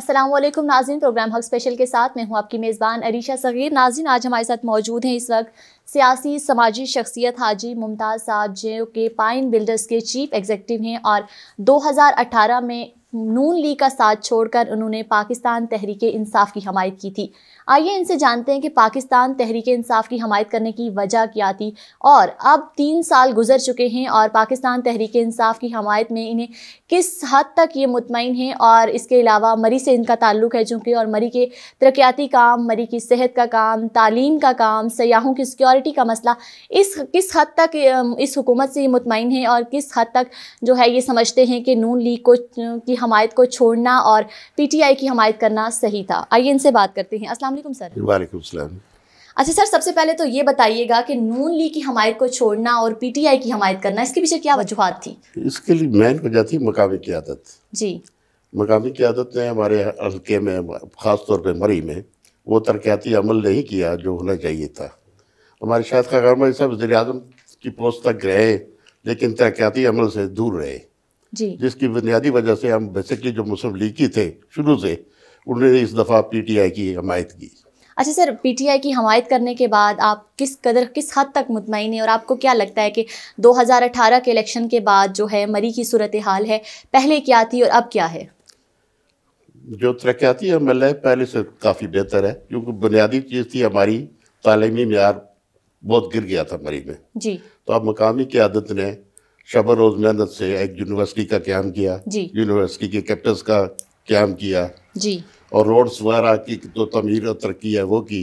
Aslam Nazin program Haq special के साथ मैं हूं आपकी मेज़बान अरीशा सगीर नाजिन आज हमारे साथ मौजूद हैं इस वक्त सियासी समाजी शख्सियत हाजी मुमताज़ साहब जो के पाइन बिल्डर्स के चीफ एग्जेक्टिव हैं और 2018 में नून लीग का साथ छोड़कर उन्होंने पाकिस्तान तहरीक इंसाफ की हमायत की थी आइए इनसे जानते हैं कि पाकिस्तान तहरीक इंसाफ की हमायत करने की वजह क्या थी और अब तीन साल गुजर चुके हैं और पाकिस्तान तहरीक इंसाफ की हमायत में इन्हें किस हद तक ये मुतमिन हैं और इसके अलावा मरी से इनका ताल्लुक है चूँकि और मरी के तरक्याती काम मरी की सेहत का काम तालीम का काम सयाहों की सिक्योरिटी का मसला इस किस हद तक इस हुकूमत से ये मुतमिन है और किस हद तक जो है ये समझते हैं कि नून लीग को हमायत को छोड़ना और पीटीआई की हमायत करना सही था आइए इनसे बात करते हैं अस्सलाम वालेकुम सर वालेकुम सलाम अच्छा सर सबसे पहले तो ये बताइएगा कि नून लीग की हमायत को छोड़ना और पीटीआई की हमायत करना इसके पीछे क्या वजूहत थी इसके लिए मेन वजह थी मकामी की आदत जी मकामी की आदत ने हमारे हल्के में ख़ास तौर पर मरी में वो तरक्याती अमल नहीं किया जो होना चाहिए था हमारे शायद खागर साहब वजी अजम की पोस्ट तक रहे लेकिन तरक्याती अमल से दूर रहे जिसकी बुनियादी वजह से हम बेसिकली जो मुस्लिम लीग की थे शुरू से उन्होंने इस दफ़ा पीटीआई की हमायत की अच्छा सर पीटीआई की हमायत करने के बाद आप किस कदर किस हद तक मुतमिन है और आपको क्या लगता है कि 2018 के इलेक्शन के बाद जो है मरी की सूरत हाल है पहले क्या थी और अब क्या है जो तरक्याती एम एल है पहले से काफ़ी बेहतर है क्योंकि बुनियादी चीज़ थी हमारी तालीमी मैार बहुत गिर गया था मरी में जी तो अब मकामी क्यादत ने शबर रोज मेहनत से एक यूनिवर्सिटी का क्याम किया यूनिवर्सिटी के कैप्टन का क्याम किया जी और रोड्स वगैरह की तो तमीर और तरक्की है वो की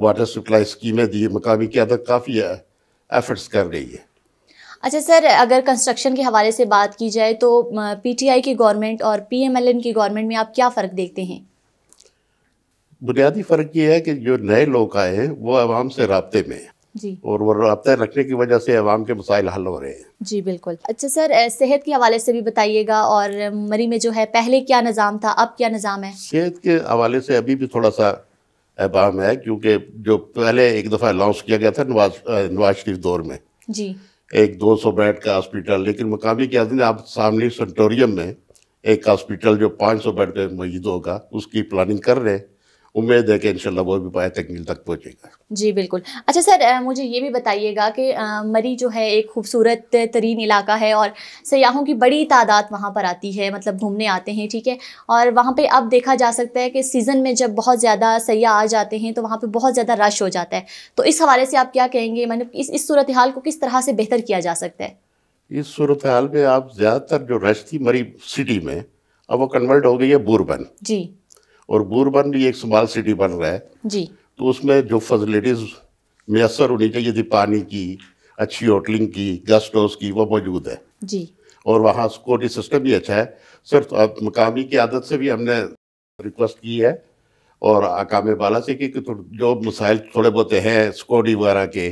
वाटर सप्लाई स्कीमें दी मकामी क्या काफ़ी एफर्ट्स कर रही है अच्छा सर अगर कंस्ट्रक्शन के हवाले से बात की जाए तो पीटीआई की गवर्नमेंट और पीएमएलएन की गवर्नमेंट में आप क्या फ़र्क देखते हैं बुनियादी फ़र्क ये है कि जो नए लोग आए हैं वो आवाम से रबते में जी और वो रबता रखने की वजह से आवाम के मसाइल हल हो रहे हैं जी बिल्कुल अच्छा सर सेहत के हवाले से भी बताइएगा और मरी में जो है पहले क्या निज़ाम था अब क्या निज़ाम है सेहत के हवाले से अभी भी थोड़ा सा अहबाम है क्योंकि जो पहले एक दफ़ा लॉन्च किया गया था नवाज नवाज शरीफ दौर में जी एक 200 बेड का हॉस्पिटल लेकिन मकामी क्या दिन आप सामने सेंटोरियम में एक हॉस्पिटल जो 500 बेड पे मौजूद होगा उसकी प्लानिंग कर रहे हैं उम्मीद है कि इन वो भी पाया तकमील तक पहुँचेगा जी बिल्कुल अच्छा सर मुझे ये भी बताइएगा कि मरी जो है एक खूबसूरत तरीन इलाका है और सयाहों की बड़ी तादाद वहाँ पर आती है मतलब घूमने आते हैं ठीक है और वहाँ पर अब देखा जा सकता है कि सीज़न में जब बहुत ज़्यादा सयाह आ जाते हैं तो वहाँ पर बहुत ज़्यादा रश हो जाता है तो इस हवाले से आप क्या कहेंगे मतलब इस इस सूरत हाल को किस तरह से बेहतर किया जा सकता है इस सूरत हाल में आप ज़्यादातर जो रश थी मरी सिटी में अब वो कन्वर्ट हो गई है बुरबन जी और बूरबन भी एक स्मॉल सिटी बन रहा है जी तो उसमें जो फैसिलिटीज मैसर होनी चाहिए थी पानी की अच्छी होटलिंग की गेस्ट हाउस की वो मौजूद है जी और वहाँ सिक्योरिटी सिस्टम भी अच्छा है सिर्फ अब मकामी की आदत से भी हमने रिक्वेस्ट की है और अकाम बाला से कि जो मसाइल थोड़े बहुत हैं सिक्योरिटी वगैरह के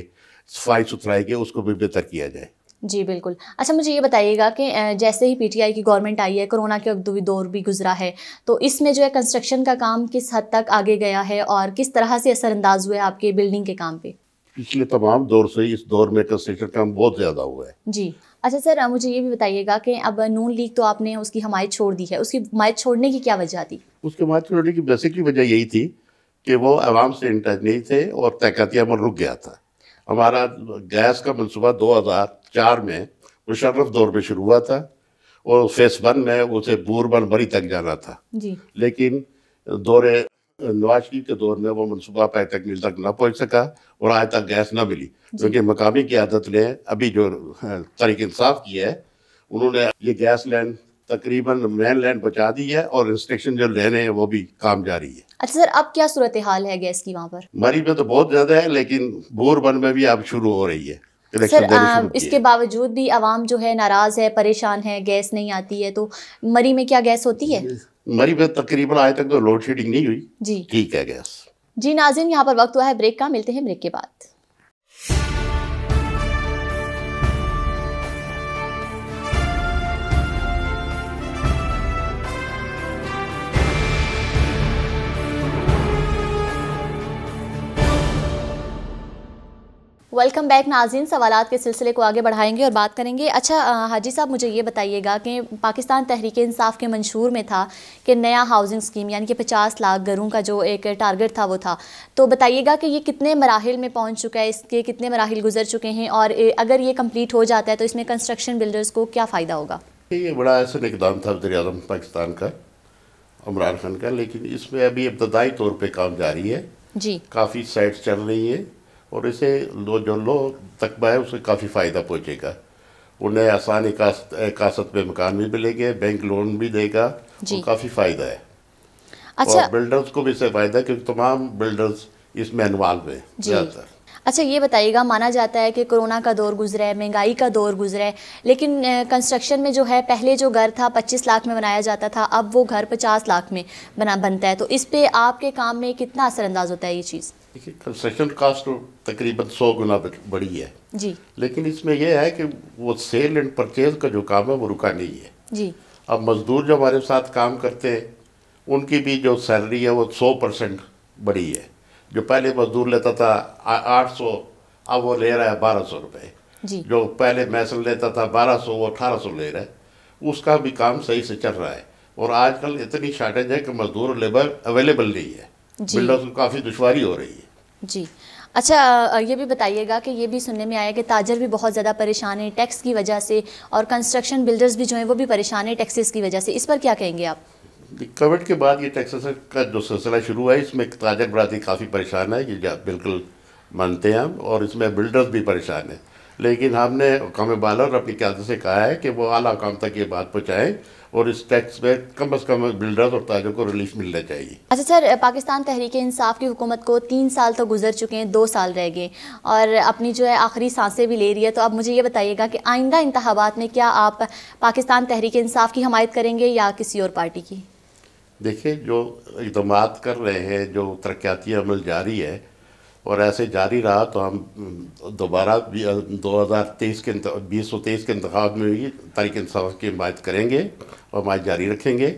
सफाई सुथराई के उसको भी बेहतर किया जाए जी बिल्कुल अच्छा मुझे ये बताइएगा कि जैसे ही पीटीआई की गवर्नमेंट आई है कोरोना के दौर भी गुजरा है तो इसमें जो है कंस्ट्रक्शन का काम किस हद तक आगे गया है और किस तरह से असरअंदाज हुआ है आपके बिल्डिंग के काम पे पिछले तमाम दौर से इस दौर में कंस्ट्रक्शन काम बहुत ज़्यादा हुआ है जी अच्छा सर मुझे ये भी बताइएगा कि अब नून लीग तो आपने उसकी हमायत छोड़ दी है उसकी हमायत छोड़ने की क्या वजह थी उसकी हमायत छोड़ने की बेसिकली वजह यही थी कि वो आवाम से इंटर नहीं थे और तहकती अमल रुक गया था हमारा गैस का मनसूबा दो हज़ार चार में मुशर्रफ दौर में शुरू हुआ था और फेस वन में उसे बूरबन बरी तक जाना था जी। लेकिन दौरे नवाज शरीफ के दौर में वो मनसूबा पाए मिल तक ना पहुंच सका और आज तक गैस ना मिली क्योंकि मकामी की आदत ने अभी जो तरीक इंसाफ की है उन्होंने ये गैस लाइन तकरीबन मेन लाइन बचा दी है और इंस्ट्रक्शन जो लेने हैं वो भी काम जा रही है अच्छा सर अब क्या सूरत हाल है गैस की वहाँ पर मरीज में तो बहुत ज़्यादा है लेकिन बोरबन में भी अब शुरू हो रही है सर आ, इसके बावजूद भी आवाम जो है नाराज़ है परेशान है गैस नहीं आती है तो मरी में क्या गैस होती है मरी में तकरीबन आज तक तो लोड शेडिंग नहीं हुई जी ठीक है गैस जी नाजिन यहाँ पर वक्त हुआ है ब्रेक का मिलते हैं ब्रेक के बाद वेलकम बैक नाजीन सवाल के सिलसिले को आगे बढ़ाएंगे और बात करेंगे अच्छा हाजी साहब मुझे ये बताइएगा कि पाकिस्तान तहरीक इंसाफ के मंशूर में था कि नया हाउसिंग स्कीम यानी कि 50 लाख घरों का जो एक टारगेट था वो था तो बताइएगा कि ये कितने मराहल में पहुंच चुका है इसके कितने मराहल गुजर चुके हैं और अगर ये कम्प्लीट हो जाता है तो इसमें कंस्ट्रक्शन बिल्डर्स को क्या फ़ायदा होगा ये बड़ा ऐसा इकदाम था वजर पाकिस्तान का इमरान खान का लेकिन इसमें अभी इब्तदाई तौर पर काम जारी है जी काफ़ी साइड चल रही है और इसे लो जो लो तकबा है उसे काफ़ी फ़ायदा पहुँचेगा उन्हें आसान कासत पे मकान भी मिलेंगे बैंक लोन भी देगा और काफ़ी फ़ायदा है अच्छा और बिल्डर्स को भी इससे फ़ायदा है क्योंकि तमाम बिल्डर्स इसमें अनुमान है ज़्यादातर अच्छा ये बताइएगा माना जाता है कि कोरोना का दौर गुजरा है महंगाई का दौर गुजरा है लेकिन कंस्ट्रक्शन में जो है पहले जो घर था 25 लाख में बनाया जाता था अब वो घर 50 लाख में बना बनता है तो इस पे आपके काम में कितना असरअंदाज होता है ये चीज़ देखिए कंस्ट्रक्शन कास्ट तो तकरीबन सौ गुना बड़ी है जी लेकिन इसमें यह है कि वो सेल एंड परचेज का जो काम है वो रुका नहीं है जी अब मज़दूर जो हमारे साथ काम करते हैं उनकी भी जो सैलरी है वो सौ परसेंट बढ़ी है जो पहले मज़दूर लेता था आठ सौ अब वो ले रहा है बारह सौ रुपये जो पहले मैसल लेता था बारह सौ वो अठारह सौ ले रहा है उसका भी काम सही से चल रहा है और आजकल इतनी शार्टेज है कि मज़दूर लेबर अवेलेबल नहीं है बिल्डर्स को काफ़ी दुशारी हो रही है जी अच्छा ये भी बताइएगा कि ये भी सुनने में आया कि ताजर भी बहुत ज़्यादा परेशान है टैक्स की वजह से और कंस्ट्रक्शन बिल्डर्स भी जो हैं वो भी परेशान है टैक्सेस की वजह से इस पर क्या कहेंगे आप कोविड के बाद ये टैक्सेस का जो सिलसिला शुरू हुआ है इसमें ताजर बरादरी काफ़ी परेशान है ये बिल्कुल मानते हैं हम और इसमें बिल्डर्स भी परेशान है लेकिन हमने कौम बाला और अपनी क्यादत से कहा है कि वो अला काम तक ये बात पहुँचाएँ और इस टैक्स में कम अज़ कम बिल्डर्स और ताजों को रिलीफ मिलना चाहिए अच्छा सर पाकिस्तान तहरीक इंसाफ की हुकूमत को तीन साल तो गुजर चुके हैं दो साल रह गए और अपनी जो है आखिरी सांसें भी ले रही है तो अब मुझे ये बताइएगा कि आइंदा इंतबात में क्या आप पाकिस्तान तहरीक इंसाफ की हमायत करेंगे या किसी और पार्टी की देखिए जो इकदाम कर रहे हैं जो तरक्याती अमल जारी है और ऐसे जारी रहा तो हम दोबारा दो हज़ार तेईस के बीस सौ तेईस के इंतबा में भी तारीख इंसाफ की हमायत करेंगे और हमारे जारी रखेंगे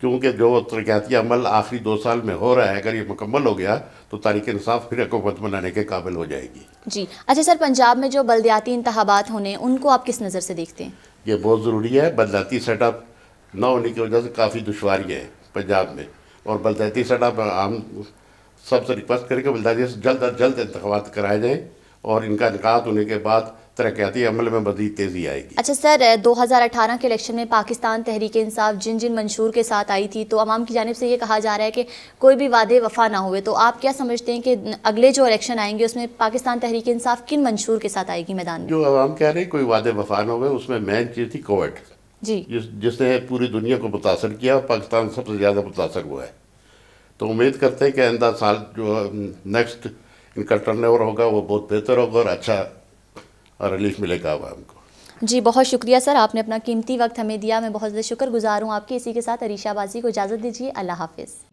क्योंकि जो तरक्याती अमल आखिरी दो साल में हो रहा है अगर ये मुकम्मल हो गया तो तारीख इंसाफ फिर हकूमत बनाने के काबिल हो जाएगी जी अच्छा सर पंजाब में जो बलदियाती इंतबात होने उनको आप किस नज़र से देखते हैं ये बहुत ज़रूरी है बलदयाती सेटअप न होने की वजह से काफ़ी दुशारी है पंजाब में और बलदियाती सेटअप आम सबसे रिक्वेस्ट करेंगे बल्दारिया से जल्द अज जल्द इंतबात कराए जाएँ और इनका इनका होने के बाद तरक्याती अमल में मजीद तेज़ी आएगी अच्छा सर 2018 के इलेक्शन में पाकिस्तान तहरीक इंसाफ जिन जिन मंशूर के साथ आई थी तो आवाम की जानब से ये कहा जा रहा है कि कोई भी वादे वफा ना हुए तो आप क्या समझते हैं कि अगले जो इलेक्शन आएंगे उसमें पाकिस्तान तहरीक इंसाफ किन मंशूर के साथ आएगी मैदान में जो आवाम कह रहे हैं कोई वादे वफा ना हुए उसमें मेन चीज़ थी कोविड जी जिसने पूरी दुनिया को मुतासर किया और पाकिस्तान सबसे ज़्यादा मुतासर हुआ है तो उम्मीद करते हैं कि आइंदा साल जो नेक्स्ट इनका टर्न ओवर होगा वो बहुत बेहतर होगा और अच्छा रिलीफ मिलेगा अब हमको जी बहुत शुक्रिया सर आपने अपना कीमती वक्त हमें दिया मैं बहुत ज़्यादा शुक्रगुजार हूँ आपकी इसी के साथ अरीशाबाजी को इजाज़त दीजिए अल्लाह हाफिज़